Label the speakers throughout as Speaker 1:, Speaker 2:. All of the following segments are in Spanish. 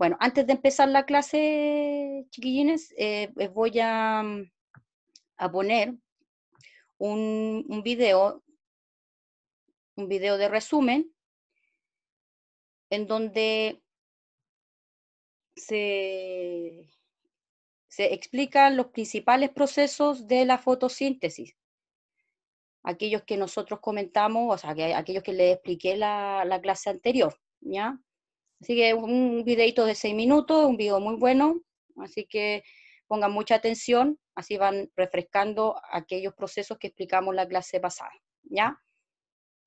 Speaker 1: Bueno, antes de empezar la clase, chiquillines, eh, eh voy a, mm, poner un, video, un video de resumen, en donde se, explican los principales procesos de la fotosíntesis aquellos que nosotros comentamos, o sea, que aquellos que les expliqué la, la clase anterior, ¿ya? Así que un videito de seis minutos, un video muy bueno, así que pongan mucha atención, así van refrescando aquellos procesos que explicamos la clase pasada, ¿ya?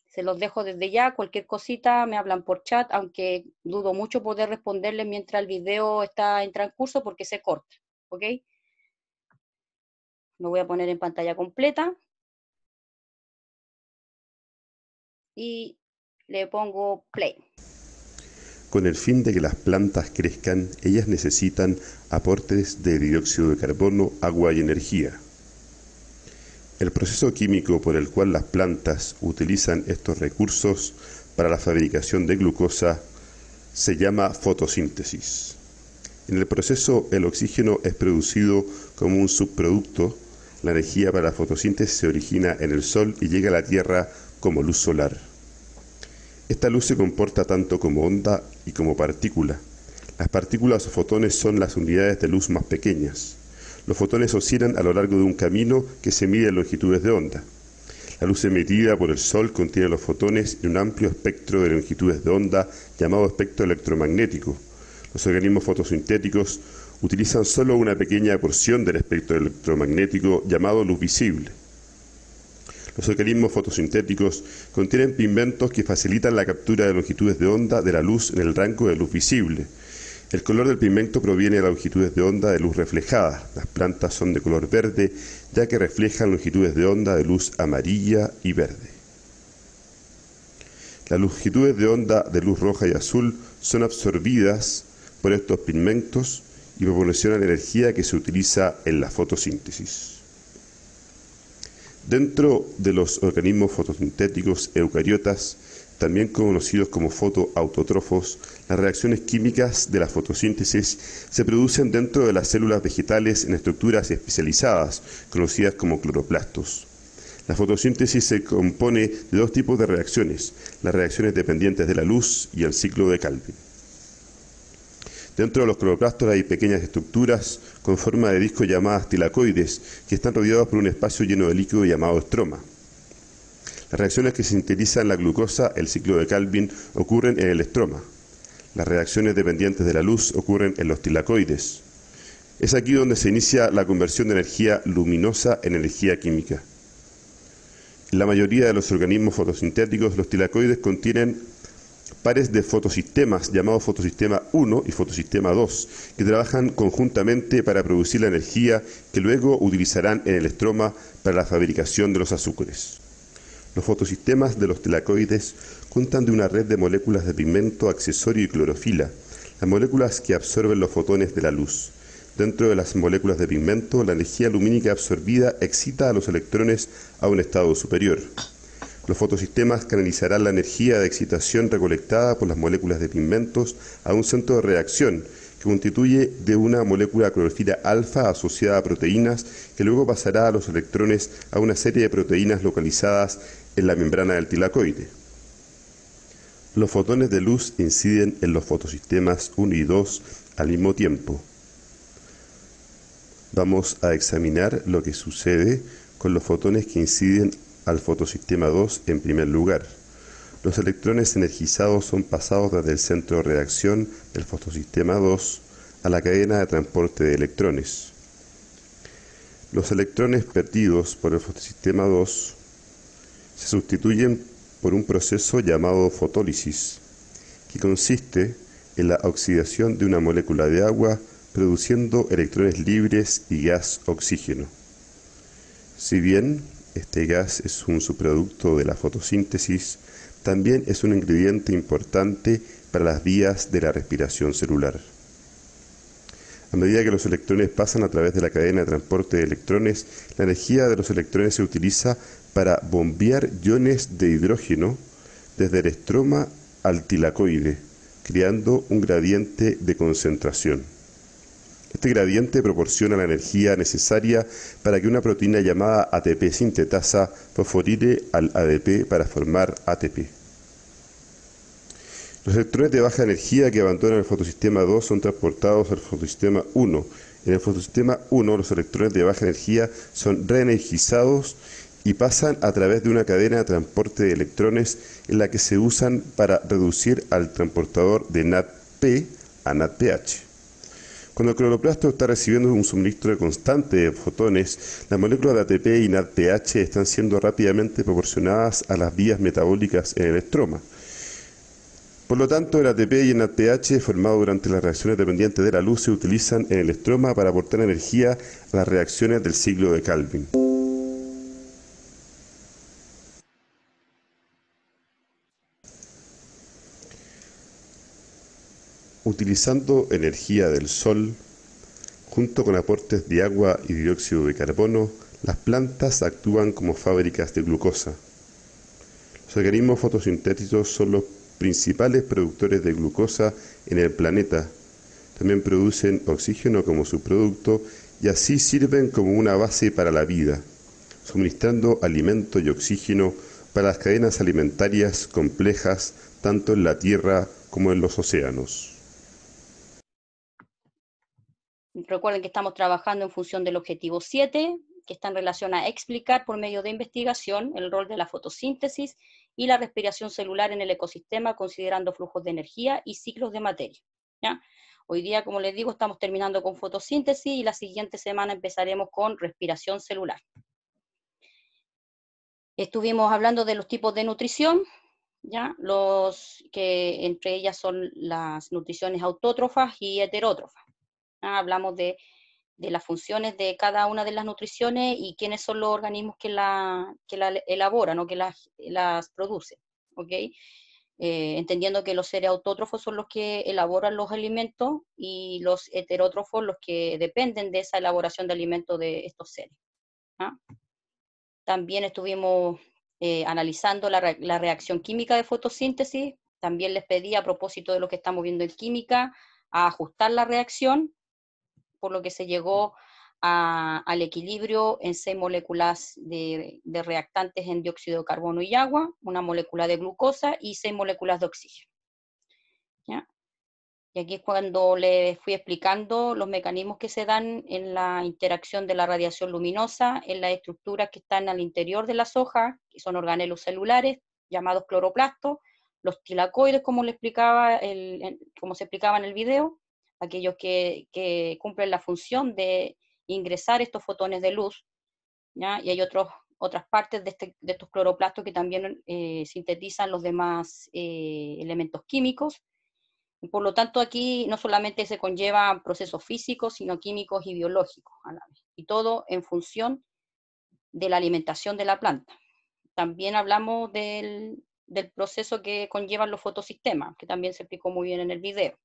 Speaker 1: Se los dejo desde ya, cualquier cosita me hablan por chat, aunque dudo mucho poder responderles mientras el video está en transcurso porque se corta, ¿ok? Lo voy a poner en pantalla completa. Y le pongo play.
Speaker 2: Con el fin de que las plantas crezcan, ellas necesitan aportes de dióxido de carbono, agua y energía. El proceso químico por el cual las plantas utilizan estos recursos para la fabricación de glucosa se llama fotosíntesis. En el proceso el oxígeno es producido como un subproducto, la energía para la fotosíntesis se origina en el Sol y llega a la Tierra como luz solar. Esta luz se comporta tanto como onda y como partícula. Las partículas o fotones son las unidades de luz más pequeñas. Los fotones oscilan a lo largo de un camino que se mide en longitudes de onda. La luz emitida por el Sol contiene los fotones en un amplio espectro de longitudes de onda llamado espectro electromagnético. Los organismos fotosintéticos utilizan solo una pequeña porción del espectro electromagnético llamado luz visible los organismos fotosintéticos contienen pigmentos que facilitan la captura de longitudes de onda de la luz en el rango de luz visible. El color del pigmento proviene de longitudes de onda de luz reflejada. Las plantas son de color verde, ya que reflejan longitudes de onda de luz amarilla y verde. Las longitudes de onda de luz roja y azul son absorbidas por estos pigmentos y proporcionan energía que se utiliza en la fotosíntesis. Dentro de los organismos fotosintéticos eucariotas, también conocidos como fotoautótrofos, las reacciones químicas de la fotosíntesis se producen dentro de las células vegetales en estructuras especializadas, conocidas como cloroplastos. La fotosíntesis se compone de dos tipos de reacciones, las reacciones dependientes de la luz y el ciclo de Calvin. Dentro de los cloroplastos hay pequeñas estructuras con forma de disco llamadas tilacoides, que están rodeados por un espacio lleno de líquido llamado estroma. Las reacciones que sintetizan la glucosa, el ciclo de Calvin, ocurren en el estroma. Las reacciones dependientes de la luz ocurren en los tilacoides. Es aquí donde se inicia la conversión de energía luminosa en energía química. En la mayoría de los organismos fotosintéticos, los tilacoides contienen pares de fotosistemas llamados fotosistema 1 y fotosistema 2, que trabajan conjuntamente para producir la energía que luego utilizarán en el estroma para la fabricación de los azúcares. Los fotosistemas de los telacoides cuentan de una red de moléculas de pigmento, accesorio y clorofila, las moléculas que absorben los fotones de la luz. Dentro de las moléculas de pigmento, la energía lumínica absorbida excita a los electrones a un estado superior. Los fotosistemas canalizarán la energía de excitación recolectada por las moléculas de pigmentos a un centro de reacción que constituye de una molécula clorofila alfa asociada a proteínas que luego pasará a los electrones a una serie de proteínas localizadas en la membrana del tilacoide. Los fotones de luz inciden en los fotosistemas 1 y 2 al mismo tiempo. Vamos a examinar lo que sucede con los fotones que inciden al fotosistema 2 en primer lugar. Los electrones energizados son pasados desde el centro de reacción del fotosistema 2 a la cadena de transporte de electrones. Los electrones perdidos por el fotosistema 2 se sustituyen por un proceso llamado fotólisis, que consiste en la oxidación de una molécula de agua produciendo electrones libres y gas oxígeno. Si bien este gas es un subproducto de la fotosíntesis, también es un ingrediente importante para las vías de la respiración celular. A medida que los electrones pasan a través de la cadena de transporte de electrones, la energía de los electrones se utiliza para bombear iones de hidrógeno desde el estroma al tilacoide, creando un gradiente de concentración. Este gradiente proporciona la energía necesaria para que una proteína llamada ATP sintetasa fosforile al ADP para formar ATP. Los electrones de baja energía que abandonan el fotosistema 2 son transportados al fotosistema 1. En el fotosistema 1 los electrones de baja energía son reenergizados y pasan a través de una cadena de transporte de electrones en la que se usan para reducir al transportador de NADP a NADPH. Cuando el cloroplasto está recibiendo un suministro constante de fotones, las moléculas de ATP y NADPH están siendo rápidamente proporcionadas a las vías metabólicas en el estroma. Por lo tanto, el ATP y el NADPH formado durante las reacciones dependientes de la luz se utilizan en el estroma para aportar energía a las reacciones del ciclo de Calvin. utilizando energía del sol, junto con aportes de agua y dióxido de carbono, las plantas actúan como fábricas de glucosa. Los organismos fotosintéticos son los principales productores de glucosa en el planeta. También producen oxígeno como subproducto y así sirven como una base para la vida, suministrando alimento y oxígeno para las cadenas alimentarias complejas tanto en la Tierra como en los océanos.
Speaker 1: Recuerden que estamos trabajando en función del objetivo 7, que está en relación a explicar por medio de investigación el rol de la fotosíntesis y la respiración celular en el ecosistema, considerando flujos de energía y ciclos de materia. Hoy día, como les digo, estamos terminando con fotosíntesis y la siguiente semana empezaremos con respiración celular. Estuvimos hablando de los tipos de nutrición, ¿ya? los que entre ellas son las nutriciones autótrofas y heterótrofas. Hablamos de, las funciones de cada una de las nutriciones y quiénes son los organismos que la, elaboran o que las, producen. Eh, entendiendo que los seres autótrofos son los que elaboran los alimentos y los heterótrofos los que dependen de esa elaboración de alimentos de estos seres. ¿ah? También estuvimos eh, analizando la, la, reacción química de fotosíntesis. También les pedí a propósito de lo que estamos viendo en química, a ajustar la reacción por lo que se llegó al equilibrio en seis moléculas de, reactantes en dióxido de carbono y agua, una molécula de glucosa y seis moléculas de oxígeno. Y aquí es cuando les fui explicando los mecanismos que se dan en la interacción de la radiación luminosa, en las estructuras que están al interior de las hojas, que son organelos celulares llamados cloroplastos, los tilacoides, como, le explicaba como se explicaba en el video, aquellos que, cumplen la función de ingresar estos fotones de luz, y hay otros, otras partes de, este, estos cloroplastos que también eh, sintetizan los demás eh, elementos químicos. por lo tanto, aquí no solamente se conlleva procesos físicos, sino químicos y biológicos y todo en función de la alimentación de la planta. También hablamos del, del proceso que conllevan los fotosistemas, que también se explicó muy bien en el video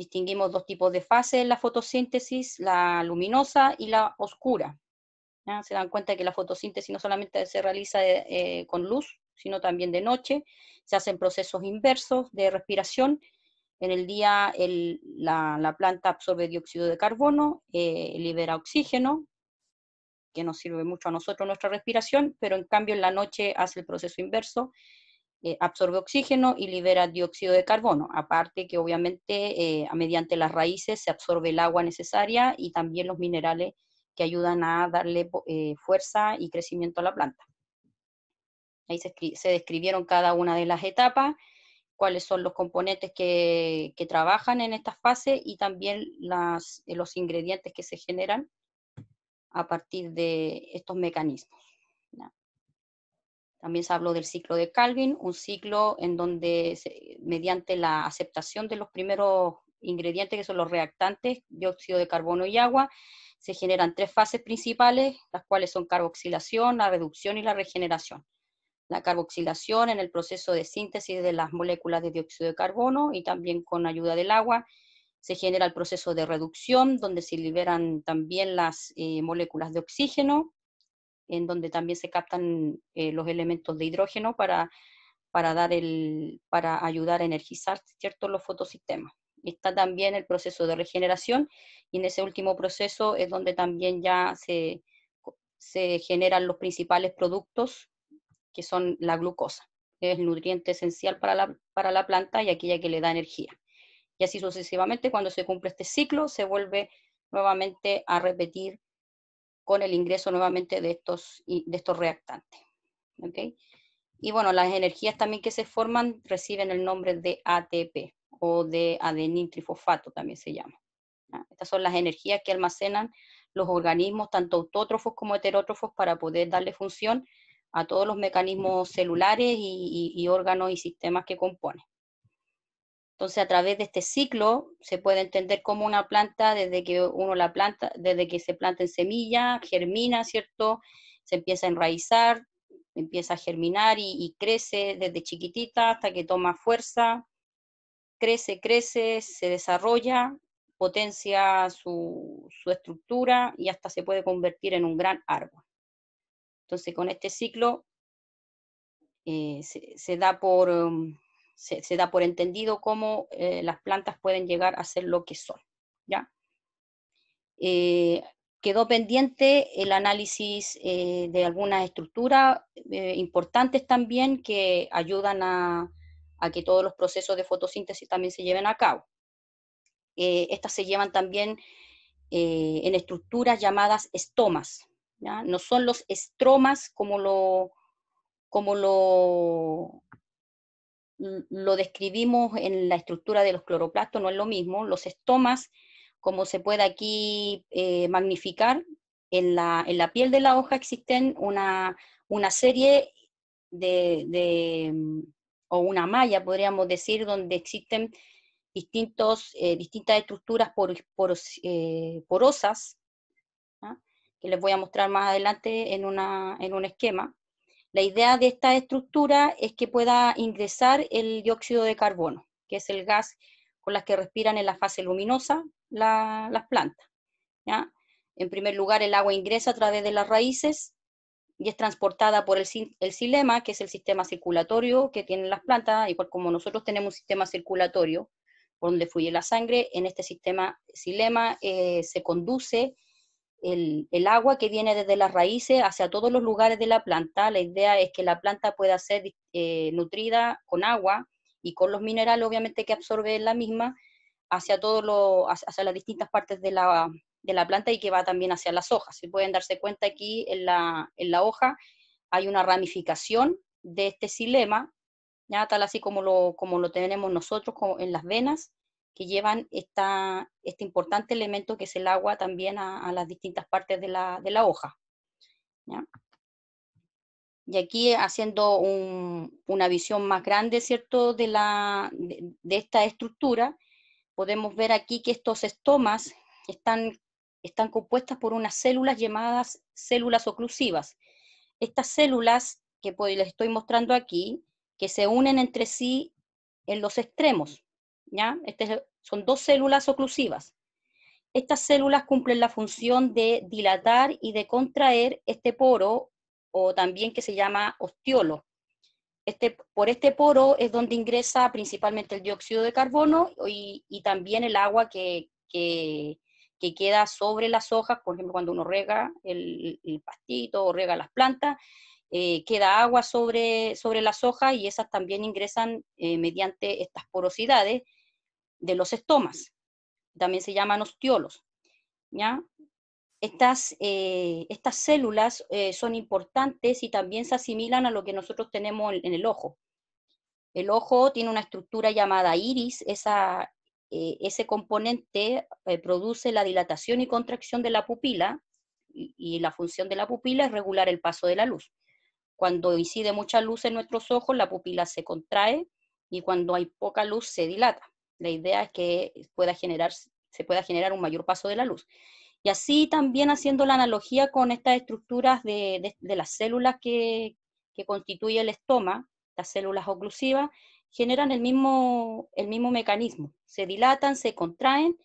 Speaker 1: distinguimos dos tipos de fases en la fotosíntesis, la luminosa y la oscura. Se dan cuenta que la fotosíntesis no solamente se realiza eh, eh, con luz, sino también de noche. Se hacen procesos inversos de respiración. En el día la, planta absorbe dióxido de carbono, eh, libera oxígeno, que nos sirve mucho a nosotros nuestra respiración, pero en cambio en la noche hace el proceso inverso eh, absorbe oxígeno y libera dióxido de carbono. Aparte que obviamente eh, mediante las raíces se absorbe el agua necesaria y también los minerales que ayudan a darle eh, fuerza y crecimiento a la planta. Ahí se, describieron cada una de las etapas, cuáles son los componentes que, trabajan en estas fases y también los ingredientes que se generan a partir de estos mecanismos. También se habló del ciclo de Calvin, un ciclo en donde mediante la aceptación de los primeros ingredientes, que son los reactantes, dióxido de carbono y agua, se generan tres fases principales, las cuales son carboxilación, la reducción y la regeneración. La carboxilación en el proceso de síntesis de las moléculas de dióxido de carbono y también con ayuda del agua se genera el proceso de reducción, donde se liberan también las eh, moléculas de oxígeno en donde también se captan eh, los elementos de hidrógeno para, dar el, para ayudar a energizar ¿cierto? los fotosistemas. Está también el proceso de regeneración y en ese último proceso es donde también ya se, se generan los principales productos que son la glucosa, que es el nutriente esencial para la, para la planta y aquella que le da energía. Y así sucesivamente, cuando se cumple este ciclo, se vuelve nuevamente a repetir con el ingreso nuevamente de estos, de estos reactantes. Y bueno, las energías también que se forman reciben el nombre de ATP o de adenitrifosfato también se llama. Estas son las energías que almacenan los organismos, tanto autótrofos como heterótrofos, para poder darle función a todos los mecanismos celulares y órganos y sistemas que componen. Entonces, a través de este ciclo se puede entender como una planta, desde que uno la planta, desde que se planta en semilla, germina, ¿cierto? Se empieza a enraizar, empieza a germinar y, crece desde chiquitita hasta que toma fuerza, crece, crece, se desarrolla, potencia su, estructura y hasta se puede convertir en un gran árbol. Entonces, con este ciclo eh, se, da por... Um, se, da por entendido cómo eh, las plantas pueden llegar a ser lo que son. ¿ya? Eh, quedó pendiente el análisis eh, de algunas estructuras importantes también que ayudan a, que todos los procesos de fotosíntesis también se lleven a cabo. estas se llevan también en estructuras llamadas estomas. ¿ya? No son los estromas como lo, como lo Mm, lo describimos en la estructura de los cloroplastos, no es lo mismo. Los estomas, como se puede aquí eh, magnificar, en la, piel de la hoja existen una, serie de, mm, o una malla, podríamos decir, donde existen distintos, eh, distintas estructuras por, eh, porosas, ¿ah? que les voy a mostrar más adelante en, en un esquema. La idea de esta estructura es que pueda ingresar el dióxido de carbono, que es el gas con las que respiran en la fase luminosa las plantas. En primer lugar, el agua ingresa a través de las raíces y es transportada por el, el silema, que es el sistema circulatorio que tienen las plantas, igual como nosotros tenemos un sistema circulatorio por donde fluye la sangre, en este sistema silema eh, se conduce el, agua que viene desde las raíces hacia todos los lugares de la planta. La idea es que la planta pueda ser eh, nutrida con agua y con los minerales, obviamente, que absorbe la misma hacia, todo hacia las distintas partes de la, planta y que va también hacia las hojas. Si pueden darse cuenta aquí en la, hoja hay una ramificación de este silema, ya tal así como lo, como lo tenemos nosotros como en las venas, que llevan este importante elemento que es el agua también a, las distintas partes de la, hoja. Y aquí haciendo una visión más grande, ¿cierto?, de, la, de, esta estructura, podemos ver aquí que estos estomas están, están compuestas por unas células llamadas células oclusivas. Estas células que les estoy mostrando aquí, que se unen entre sí en los extremos, este son dos células oclusivas. Estas células cumplen la función de dilatar y de contraer este poro, o también que se llama ostiolo. Este, por este poro es donde ingresa principalmente el dióxido de carbono y, también el agua que, queda sobre las hojas, por ejemplo, cuando uno rega el, pastito o rega las plantas, eh, queda agua sobre, sobre las hojas y esas también ingresan eh, mediante estas porosidades de los estomas, también se llaman ostiolos. ¿ya? Estas, eh, estas células eh, son importantes y también se asimilan a lo que nosotros tenemos en, el ojo. El ojo tiene una estructura llamada iris, esa, eh, ese componente produce la dilatación y contracción de la pupila y la función de la pupila es regular el paso de la luz. Cuando incide mucha luz en nuestros ojos, la pupila se contrae y cuando hay poca luz se dilata. La idea es que pueda generar, se pueda generar un mayor paso de la luz. Y así también haciendo la analogía con estas estructuras de, las células que, que, constituye el estoma, las células oclusivas, generan el mismo, el mismo mecanismo. Se dilatan, se contraen,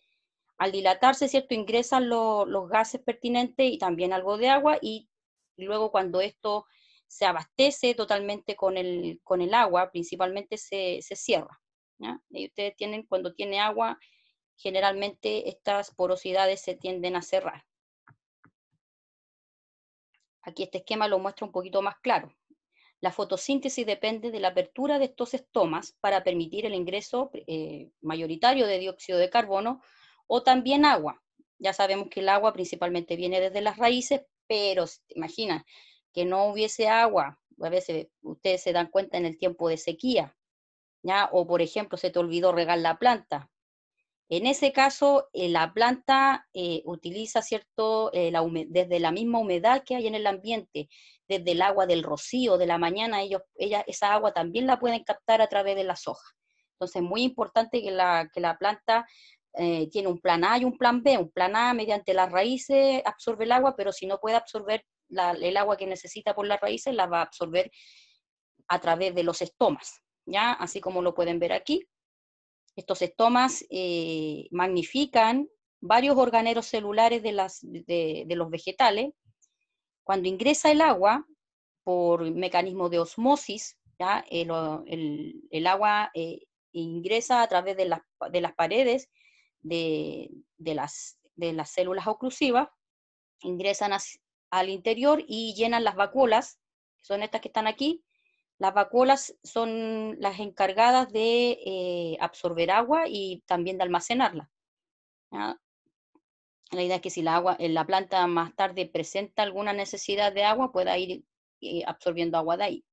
Speaker 1: al dilatarse, ¿cierto? Ingresan los gases pertinentes y también algo de agua y luego cuando esto se abastece totalmente con el, con el agua, principalmente se cierra. Y ustedes tienen, cuando tiene agua, generalmente estas porosidades se tienden a cerrar. Aquí este esquema lo muestra un poquito más claro. La fotosíntesis depende de la apertura de estos estomas para permitir el ingreso eh, mayoritario de dióxido de carbono o también agua. Ya sabemos que el agua principalmente viene desde las raíces, pero imagina que no hubiese agua, a veces ustedes se dan cuenta en el tiempo de sequía, o por ejemplo, se te olvidó regar la planta. En ese caso, eh, la planta eh, utiliza cierto, eh, desde la misma humedad que hay en el ambiente, desde el agua del rocío de la mañana, ellos, ella, esa agua también la pueden captar a través de las hojas. Entonces, es muy importante que la, la planta tiene un plan A y un plan B. Un plan A mediante las raíces absorbe el agua, pero si no puede absorber el agua que necesita por las raíces, la va a absorber a través de los estomas. ¿ya? Así como lo pueden ver aquí. Estos estomas eh, magnifican varios organeros celulares de, las, de, los vegetales. Cuando ingresa el agua, por mecanismo de osmosis, ¿ya? El, agua eh, ingresa a través de, las, paredes de, las, de, las, células oclusivas, ingresan al interior y llenan las vacuolas, que son estas que están aquí, las vacuolas son las encargadas de eh, absorber agua y también de almacenarla. La idea es que si la, agua, eh, la planta más tarde presenta alguna necesidad de agua, pueda ir eh, absorbiendo agua de ahí.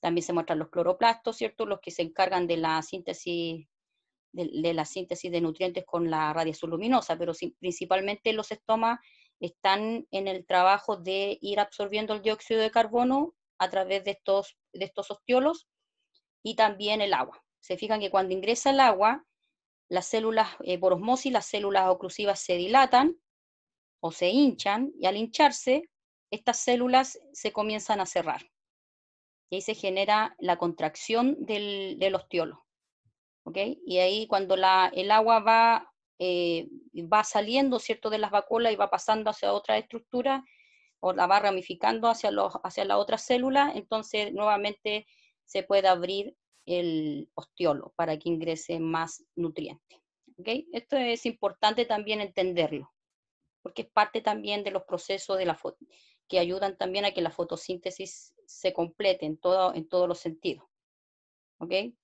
Speaker 1: También se muestran los cloroplastos, ¿cierto? Los que se encargan de la síntesis de, nutrientes con la radiación luminosa, pero principalmente los estomas están en el trabajo de ir absorbiendo el dióxido de carbono a través de estos, de estos osteolos y también el agua. Se fijan que cuando ingresa el agua, las células eh, por osmosis, las células oclusivas se dilatan o se hinchan y al hincharse, estas células se comienzan a cerrar. Y ahí se genera la contracción del, del Y ahí cuando el agua va, eh, va saliendo ¿cierto? de las vacuolas y va pasando hacia otra estructura, o la va ramificando hacia, los, hacia la otra célula, entonces nuevamente se puede abrir el ostiolo para que ingrese más nutriente. ¿Okay? Esto es importante también entenderlo, porque es parte también de los procesos de la que ayudan también a que la fotosíntesis se complete en, todo, en todos los sentidos. ¿Okay?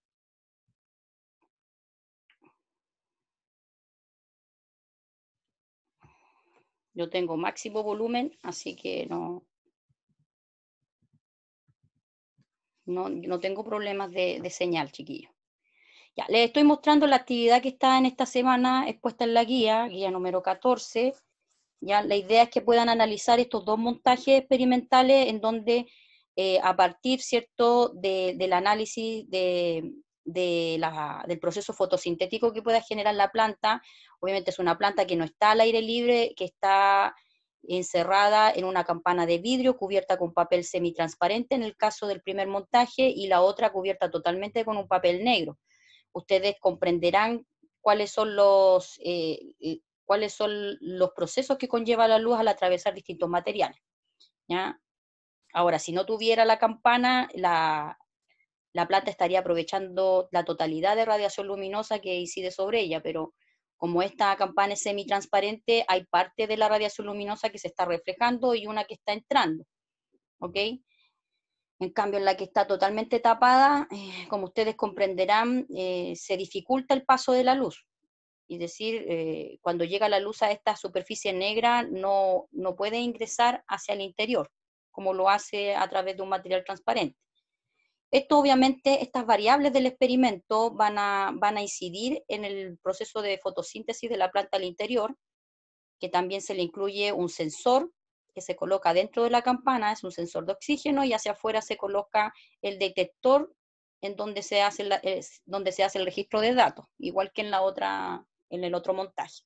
Speaker 1: Yo tengo máximo volumen, así que no, no, tengo problemas de, señal, chiquillos. Ya, les estoy mostrando la actividad que está en esta semana expuesta en la guía, guía número 14. Ya, la idea es que puedan analizar estos dos montajes experimentales en donde eh, a partir ¿cierto? del análisis de, del proceso fotosintético que pueda generar la planta. Obviamente es una planta que no está al aire libre, que está encerrada en una campana de vidrio cubierta con papel semitransparente en el caso del primer montaje y la otra cubierta totalmente con un papel negro. Ustedes comprenderán cuáles son los, eh, cuáles son los procesos que conlleva la luz al atravesar distintos materiales. Ahora, si no tuviera la campana, la, la planta estaría aprovechando la totalidad de radiación luminosa que incide sobre ella, pero como esta campana es semitransparente, hay parte de la radiación luminosa que se está reflejando y una que está entrando. ¿Ok? En cambio, en la que está totalmente tapada, eh, como ustedes comprenderán, eh, se dificulta el paso de la luz. Es decir, eh, cuando llega la luz a esta superficie negra, no, no puede ingresar hacia el interior, como lo hace a través de un material transparente. Esto obviamente, estas variables del experimento van a, van a incidir en el proceso de fotosíntesis de la planta al interior, que también se le incluye un sensor que se coloca dentro de la campana, es un sensor de oxígeno, y hacia afuera se coloca el detector en donde se hace, donde se hace el registro de datos, igual que en, la otra, en el otro montaje.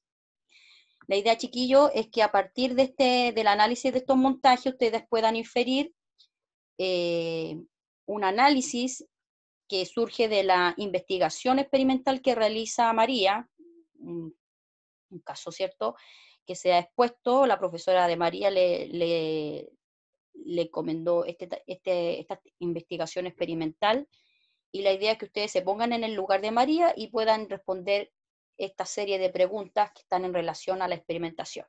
Speaker 1: La idea, chiquillo, es que a partir de este, del análisis de estos montajes ustedes puedan inferir eh, un análisis que surge de la investigación experimental que realiza María, un, caso cierto que se ha expuesto, la profesora de María le, le, este, este, esta investigación experimental y la idea es que ustedes se pongan en el lugar de María y puedan responder esta serie de preguntas que están en relación a la experimentación.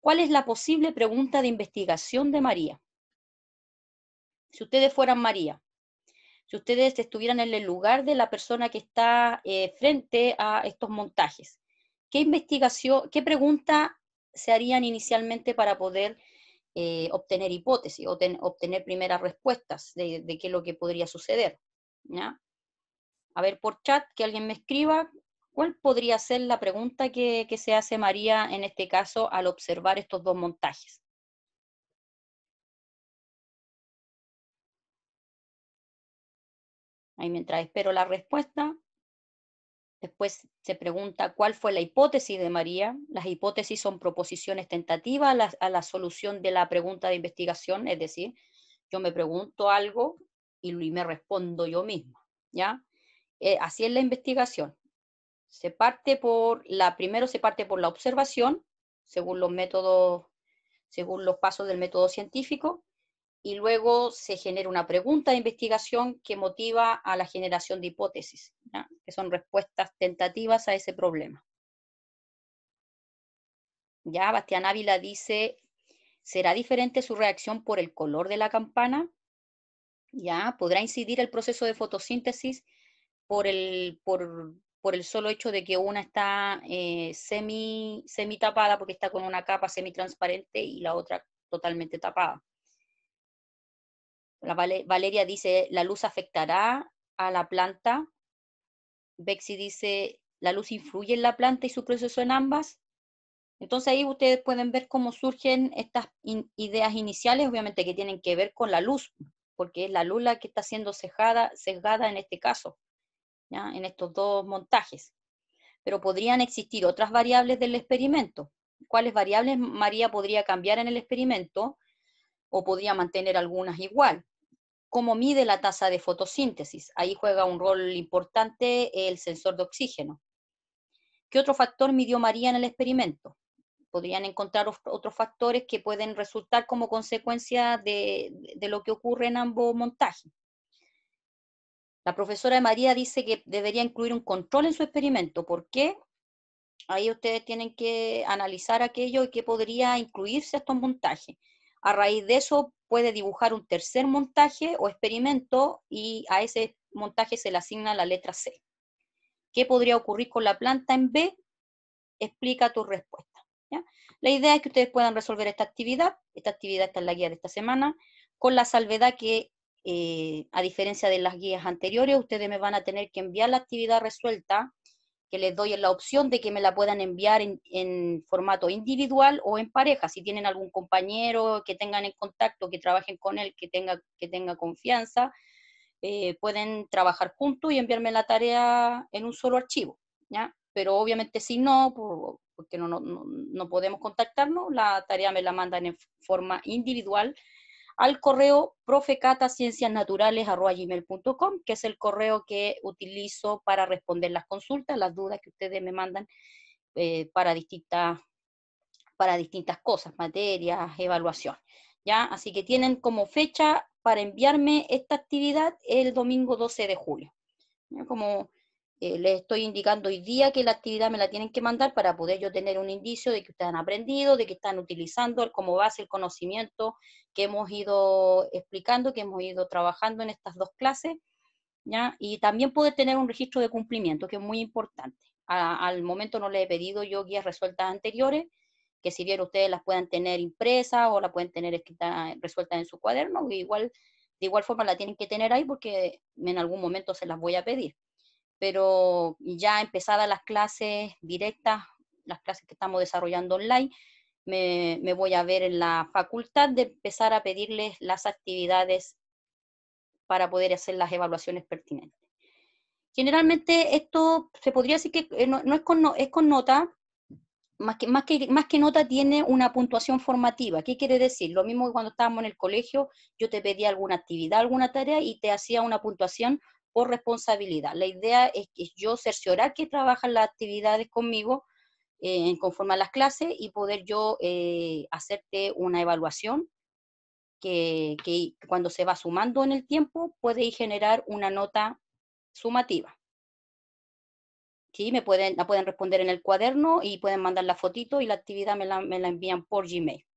Speaker 1: ¿Cuál es la posible pregunta de investigación de María? si ustedes fueran María, si ustedes estuvieran en el lugar de la persona que está eh, frente a estos montajes, ¿qué investigación, qué pregunta se harían inicialmente para poder eh, obtener hipótesis, o obtener primeras respuestas de, qué es lo que podría suceder? A ver, por chat, que alguien me escriba, ¿cuál podría ser la pregunta que se hace María en este caso al observar estos dos montajes? mientras espero la respuesta, Después se pregunta cuál fue la hipótesis de María. Las hipótesis son proposiciones tentativas a la, solución de la pregunta de investigación, es decir, yo me pregunto algo y me respondo yo misma. ¿ya? Eh, así es la investigación. Se parte por la, primero se parte por la observación, según los métodos, según los pasos del método científico y luego se genera una pregunta de investigación que motiva a la generación de hipótesis, que son respuestas tentativas a ese problema. Ya, Bastián Ávila dice, ¿será diferente su reacción por el color de la campana? Ya, ¿podrá incidir el proceso de fotosíntesis por el, por, el solo hecho de que una está eh, semi, semi tapada porque está con una capa semi transparente y la otra totalmente tapada? Valeria dice, la luz afectará a la planta. Bexi dice, la luz influye en la planta y su proceso en ambas. Entonces ahí ustedes pueden ver cómo surgen estas ideas iniciales, obviamente que tienen que ver con la luz, porque es la luz la que está siendo sesgada, sesgada en este caso, en estos dos montajes. Pero podrían existir otras variables del experimento. ¿Cuáles variables María podría cambiar en el experimento? O podría mantener algunas igual cómo mide la tasa de fotosíntesis. Ahí juega un rol importante el sensor de oxígeno. ¿Qué otro factor midió María en el experimento? Podrían encontrar otros factores que pueden resultar como consecuencia de, lo que ocurre en ambos montajes. La profesora María dice que debería incluir un control en su experimento. ¿Por qué? Ahí ustedes tienen que analizar aquello y qué podría incluirse a estos montajes. A raíz de eso puede dibujar un tercer montaje o experimento y a ese montaje se le asigna la letra C. ¿Qué podría ocurrir con la planta en B? Explica tu respuesta. La idea es que ustedes puedan resolver esta actividad. Esta actividad está en la guía de esta semana, con la salvedad que, eh, a diferencia de las guías anteriores, ustedes me van a tener que enviar la actividad resuelta que les doy la opción de que me la puedan enviar en, formato individual o en pareja. Si tienen algún compañero que tengan en contacto, que trabajen con él, que tenga, que tenga confianza, eh, pueden trabajar juntos y enviarme la tarea en un solo archivo. ¿ya? Pero obviamente si no, porque no, no, no podemos contactarnos, la tarea me la mandan en forma individual al correo gmail.com que es el correo que utilizo para responder las consultas, las dudas que ustedes me mandan eh, para, distintas, para distintas cosas, materias, evaluación. ¿ya? Así que tienen como fecha para enviarme esta actividad el domingo 12 de julio. Como eh, les estoy indicando hoy día que la actividad me la tienen que mandar para poder yo tener un indicio de que ustedes han aprendido, de que están utilizando como base el conocimiento que hemos ido explicando, que hemos ido trabajando en estas dos clases, y también poder tener un registro de cumplimiento, que es muy importante. al momento no les he pedido yo guías resueltas anteriores, que si bien ustedes las puedan tener impresas o las pueden tener resueltas en su cuaderno, igual, de igual forma la tienen que tener ahí porque en algún momento se las voy a pedir pero ya empezadas las clases directas, las clases que estamos desarrollando online, me, me, voy a ver en la facultad de empezar a pedirles las actividades para poder hacer las evaluaciones pertinentes. Generalmente esto se podría decir que eh, no, es, con, nota, más que, más que nota tiene una puntuación formativa. ¿Qué quiere decir? Lo mismo que cuando estábamos en el colegio, yo te pedía alguna actividad, alguna tarea y te hacía una puntuación por responsabilidad. La idea es que yo cerciorar que trabajan las actividades conmigo en eh, conforme a las clases y poder yo eh, hacerte una evaluación que, cuando se va sumando en el tiempo puede generar una nota sumativa. Sí, me pueden, la pueden responder en el cuaderno y pueden mandar la fotito y la actividad me la, me la envían por Gmail.